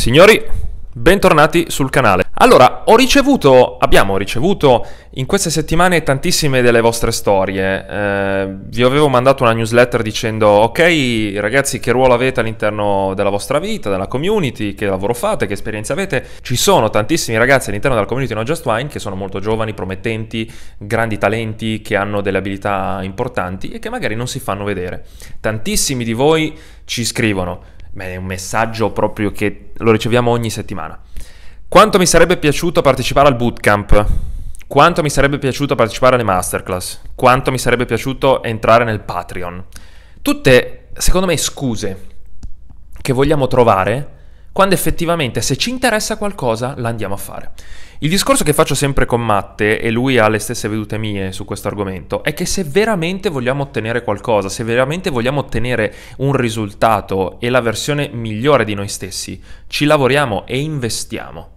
Signori, bentornati sul canale. Allora, ho ricevuto, abbiamo ricevuto in queste settimane tantissime delle vostre storie. Eh, vi avevo mandato una newsletter dicendo, ok ragazzi, che ruolo avete all'interno della vostra vita, della community, che lavoro fate, che esperienza avete. Ci sono tantissimi ragazzi all'interno della community No Just Wine che sono molto giovani, promettenti, grandi talenti, che hanno delle abilità importanti e che magari non si fanno vedere. Tantissimi di voi ci scrivono Beh, è un messaggio proprio che lo riceviamo ogni settimana. Quanto mi sarebbe piaciuto partecipare al bootcamp? Quanto mi sarebbe piaciuto partecipare alle masterclass? Quanto mi sarebbe piaciuto entrare nel Patreon? Tutte, secondo me, scuse che vogliamo trovare quando effettivamente se ci interessa qualcosa la andiamo a fare. Il discorso che faccio sempre con Matte, e lui ha le stesse vedute mie su questo argomento, è che se veramente vogliamo ottenere qualcosa, se veramente vogliamo ottenere un risultato e la versione migliore di noi stessi, ci lavoriamo e investiamo.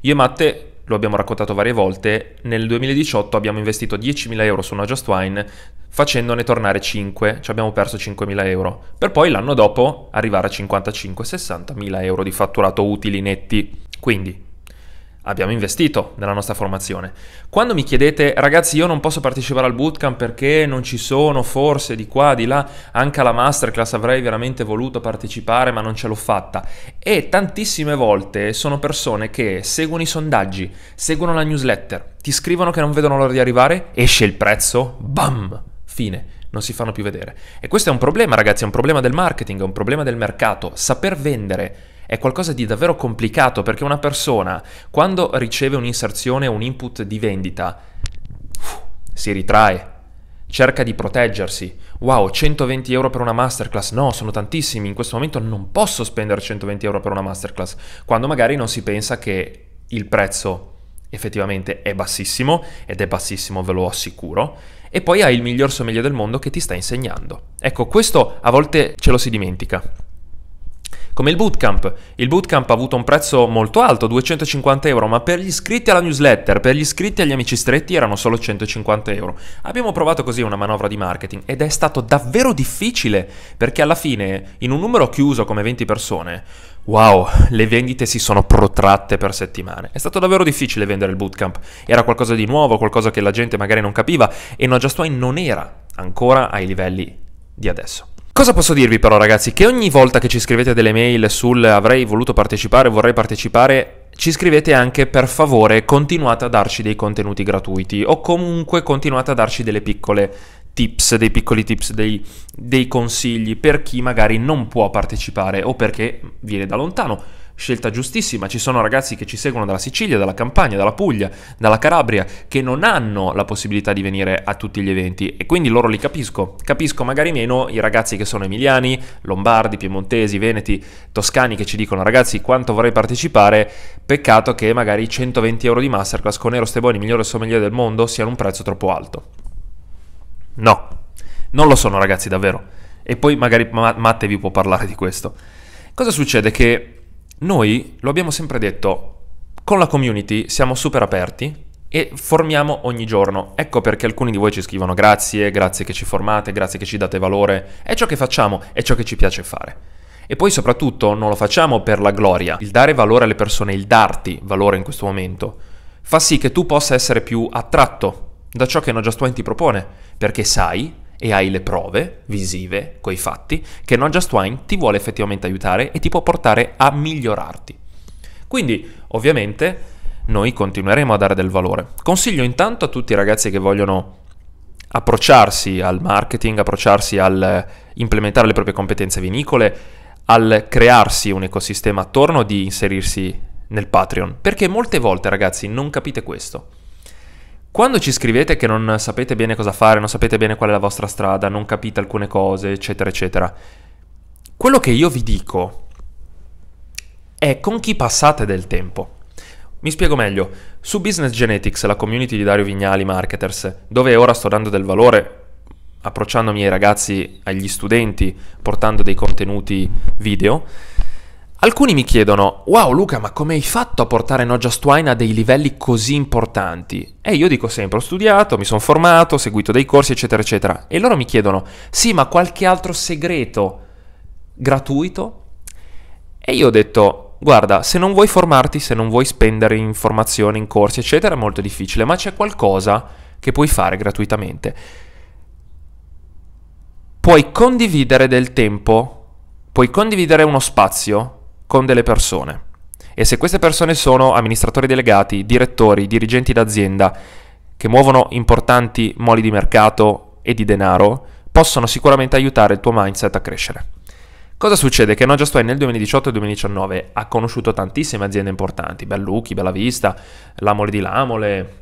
Io e Matte lo abbiamo raccontato varie volte, nel 2018 abbiamo investito 10.000 euro su una Just Wine facendone tornare 5, ci abbiamo perso 5.000 euro, per poi l'anno dopo arrivare a 55-60.000 euro di fatturato utili netti. Quindi abbiamo investito nella nostra formazione. Quando mi chiedete, ragazzi, io non posso partecipare al bootcamp perché non ci sono, forse di qua, di là, anche alla masterclass avrei veramente voluto partecipare, ma non ce l'ho fatta. E tantissime volte sono persone che seguono i sondaggi, seguono la newsletter, ti scrivono che non vedono l'ora di arrivare, esce il prezzo, bam, fine non si fanno più vedere. E questo è un problema, ragazzi, è un problema del marketing, è un problema del mercato. Saper vendere è qualcosa di davvero complicato perché una persona quando riceve un'inserzione o un input di vendita si ritrae, cerca di proteggersi. Wow, 120 euro per una masterclass? No, sono tantissimi, in questo momento non posso spendere 120 euro per una masterclass, quando magari non si pensa che il prezzo effettivamente è bassissimo, ed è bassissimo ve lo assicuro, e poi hai il miglior sommelier del mondo che ti sta insegnando. Ecco, questo a volte ce lo si dimentica. Come il bootcamp. Il bootcamp ha avuto un prezzo molto alto, 250 euro, ma per gli iscritti alla newsletter, per gli iscritti agli amici stretti erano solo 150 euro. Abbiamo provato così una manovra di marketing ed è stato davvero difficile perché alla fine, in un numero chiuso come 20 persone, Wow, le vendite si sono protratte per settimane. È stato davvero difficile vendere il bootcamp. Era qualcosa di nuovo, qualcosa che la gente magari non capiva e No Just Wine non era ancora ai livelli di adesso. Cosa posso dirvi però ragazzi? Che ogni volta che ci scrivete delle mail sul avrei voluto partecipare, vorrei partecipare, ci scrivete anche per favore continuate a darci dei contenuti gratuiti o comunque continuate a darci delle piccole tips, dei piccoli tips, dei, dei consigli per chi magari non può partecipare o perché viene da lontano scelta giustissima. Ci sono ragazzi che ci seguono dalla Sicilia, dalla Campania, dalla Puglia, dalla Calabria, che non hanno la possibilità di venire a tutti gli eventi e quindi loro li capisco. Capisco magari meno i ragazzi che sono emiliani, lombardi, piemontesi, veneti, toscani che ci dicono ragazzi quanto vorrei partecipare, peccato che magari 120 euro di masterclass con Nero Steboni, migliore sommelier del mondo, siano un prezzo troppo alto. No, non lo sono ragazzi davvero. E poi magari Matte vi può parlare di questo. Cosa succede? Che noi lo abbiamo sempre detto, con la community siamo super aperti e formiamo ogni giorno. Ecco perché alcuni di voi ci scrivono grazie, grazie che ci formate, grazie che ci date valore. È ciò che facciamo, è ciò che ci piace fare. E poi soprattutto non lo facciamo per la gloria. Il dare valore alle persone, il darti valore in questo momento, fa sì che tu possa essere più attratto da ciò che No Just ti propone, perché sai e hai le prove visive, coi fatti, che Non Just Wine ti vuole effettivamente aiutare e ti può portare a migliorarti. Quindi, ovviamente, noi continueremo a dare del valore. Consiglio intanto a tutti i ragazzi che vogliono approcciarsi al marketing, approcciarsi al eh, implementare le proprie competenze vinicole, al crearsi un ecosistema attorno di inserirsi nel Patreon, perché molte volte ragazzi non capite questo. Quando ci scrivete che non sapete bene cosa fare, non sapete bene qual è la vostra strada, non capite alcune cose, eccetera, eccetera, quello che io vi dico è con chi passate del tempo. Mi spiego meglio, su Business Genetics, la community di Dario Vignali Marketers, dove ora sto dando del valore approcciandomi ai ragazzi, agli studenti, portando dei contenuti video, Alcuni mi chiedono, wow Luca, ma come hai fatto a portare No Just Wine a dei livelli così importanti? E io dico sempre, ho studiato, mi sono formato, ho seguito dei corsi, eccetera, eccetera. E loro mi chiedono, sì, ma qualche altro segreto gratuito? E io ho detto, guarda, se non vuoi formarti, se non vuoi spendere in formazione, in corsi, eccetera, è molto difficile, ma c'è qualcosa che puoi fare gratuitamente. Puoi condividere del tempo, puoi condividere uno spazio con delle persone. E se queste persone sono amministratori delegati, direttori, dirigenti d'azienda, che muovono importanti moli di mercato e di denaro, possono sicuramente aiutare il tuo mindset a crescere. Cosa succede? Che Not Just Wine nel 2018 e 2019 ha conosciuto tantissime aziende importanti, Bellucchi, Bella Vista, Lamole di Lamole,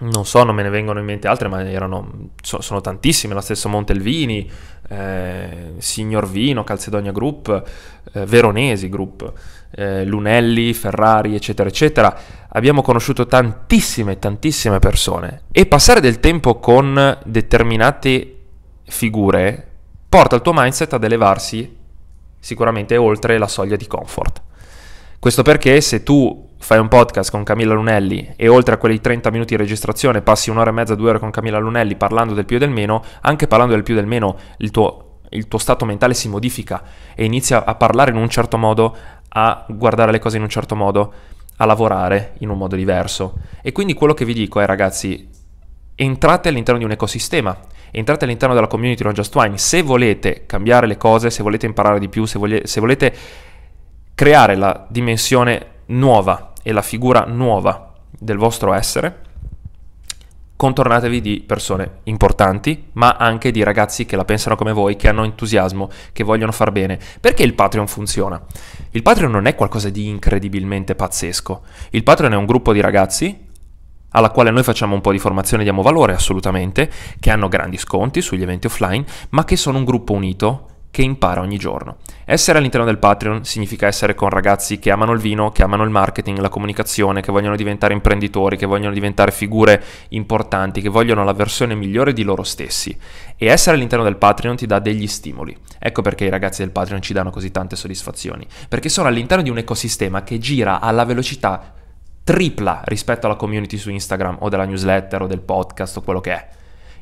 non so, non me ne vengono in mente altre, ma erano, so, sono tantissime, lo stesso Montelvini, eh, Signor Vino, Calcedonia Group, eh, Veronesi Group, eh, Lunelli, Ferrari, eccetera, eccetera. Abbiamo conosciuto tantissime, tantissime persone e passare del tempo con determinate figure porta il tuo mindset ad elevarsi sicuramente oltre la soglia di comfort. Questo perché se tu fai un podcast con Camilla Lunelli e oltre a quei 30 minuti di registrazione passi un'ora e mezza, due ore con Camilla Lunelli parlando del più e del meno, anche parlando del più e del meno il tuo, il tuo stato mentale si modifica e inizia a parlare in un certo modo, a guardare le cose in un certo modo, a lavorare in un modo diverso. E quindi quello che vi dico è ragazzi, entrate all'interno di un ecosistema, entrate all'interno della community Non Just Wine, se volete cambiare le cose, se volete imparare di più, se, voglie, se volete creare la dimensione nuova e la figura nuova del vostro essere, contornatevi di persone importanti, ma anche di ragazzi che la pensano come voi, che hanno entusiasmo, che vogliono far bene. Perché il Patreon funziona? Il Patreon non è qualcosa di incredibilmente pazzesco. Il Patreon è un gruppo di ragazzi alla quale noi facciamo un po' di formazione, diamo valore assolutamente, che hanno grandi sconti sugli eventi offline, ma che sono un gruppo unito che impara ogni giorno. Essere all'interno del Patreon significa essere con ragazzi che amano il vino, che amano il marketing, la comunicazione, che vogliono diventare imprenditori, che vogliono diventare figure importanti, che vogliono la versione migliore di loro stessi. E essere all'interno del Patreon ti dà degli stimoli. Ecco perché i ragazzi del Patreon ci danno così tante soddisfazioni, perché sono all'interno di un ecosistema che gira alla velocità tripla rispetto alla community su Instagram o della newsletter o del podcast o quello che è.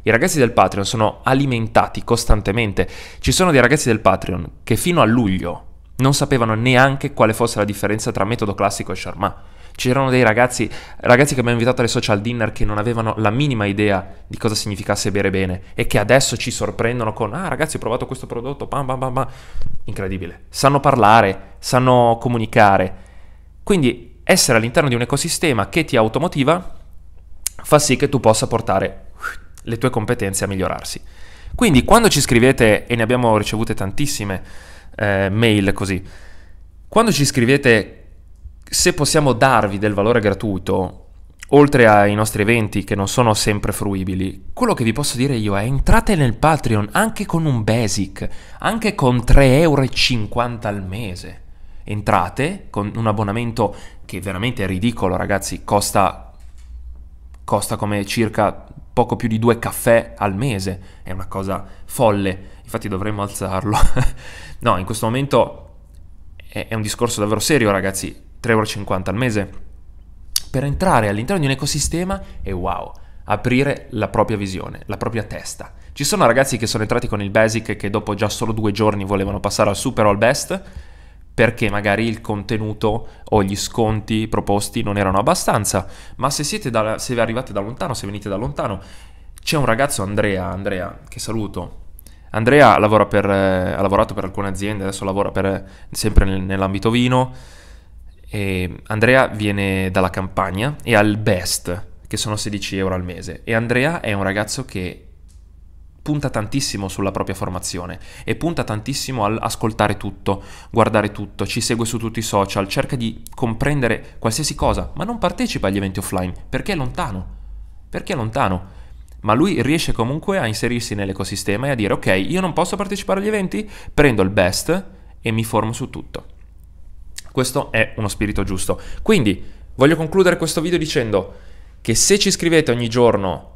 I ragazzi del Patreon sono alimentati costantemente. Ci sono dei ragazzi del Patreon che fino a luglio non sapevano neanche quale fosse la differenza tra metodo classico e Sharma. C'erano dei ragazzi, ragazzi che abbiamo invitato alle social dinner che non avevano la minima idea di cosa significasse bere bene e che adesso ci sorprendono con ah ragazzi ho provato questo prodotto, bam bam bam bam. Incredibile. Sanno parlare, sanno comunicare. Quindi essere all'interno di un ecosistema che ti automotiva fa sì che tu possa portare le tue competenze a migliorarsi. Quindi quando ci scrivete, e ne abbiamo ricevute tantissime eh, mail così, quando ci scrivete se possiamo darvi del valore gratuito, oltre ai nostri eventi che non sono sempre fruibili, quello che vi posso dire io è entrate nel Patreon anche con un basic, anche con 3,50 euro al mese. Entrate con un abbonamento che veramente è ridicolo, ragazzi, costa, costa come circa poco più di due caffè al mese, è una cosa folle, infatti dovremmo alzarlo. no, in questo momento è, è, un discorso davvero serio ragazzi, 3,50 euro al mese per entrare all'interno di un ecosistema e wow, aprire la propria visione, la propria testa. Ci sono ragazzi che sono entrati con il basic che dopo già solo due giorni volevano passare al super all best perché magari il contenuto o gli sconti proposti non erano abbastanza, ma se siete da, se arrivate da lontano, se venite da lontano, c'è un ragazzo Andrea, Andrea, che saluto. Andrea lavora per, eh, ha lavorato per alcune aziende, adesso lavora per, eh, sempre nel, nell'ambito vino. E Andrea viene dalla campagna e ha il best, che sono 16 euro al mese. E Andrea è un ragazzo che punta tantissimo sulla propria formazione e punta tantissimo all'ascoltare tutto, guardare tutto, ci segue su tutti i social, cerca di comprendere qualsiasi cosa, ma non partecipa agli eventi offline perché è lontano, perché è lontano. Ma lui riesce comunque a inserirsi nell'ecosistema e a dire ok, io non posso partecipare agli eventi, prendo il best e mi formo su tutto. Questo è uno spirito giusto. Quindi voglio concludere questo video dicendo che se ci scrivete ogni giorno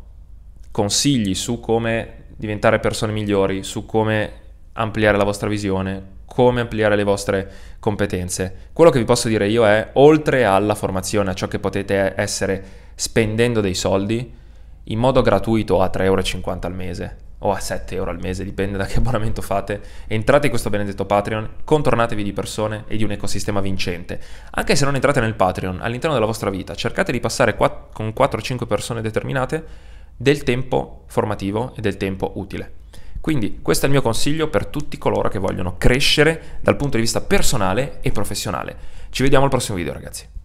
consigli su come diventare persone migliori, su come ampliare la vostra visione, come ampliare le vostre competenze. Quello che vi posso dire io è, oltre alla formazione, a ciò che potete essere spendendo dei soldi, in modo gratuito a 3,50 euro al mese o a 7 euro al mese, dipende da che abbonamento fate, entrate in questo benedetto Patreon, contornatevi di persone e di un ecosistema vincente. Anche se non entrate nel Patreon, all'interno della vostra vita, cercate di passare 4, con 4-5 persone determinate del tempo formativo e del tempo utile. Quindi questo è il mio consiglio per tutti coloro che vogliono crescere dal punto di vista personale e professionale. Ci vediamo al prossimo video ragazzi.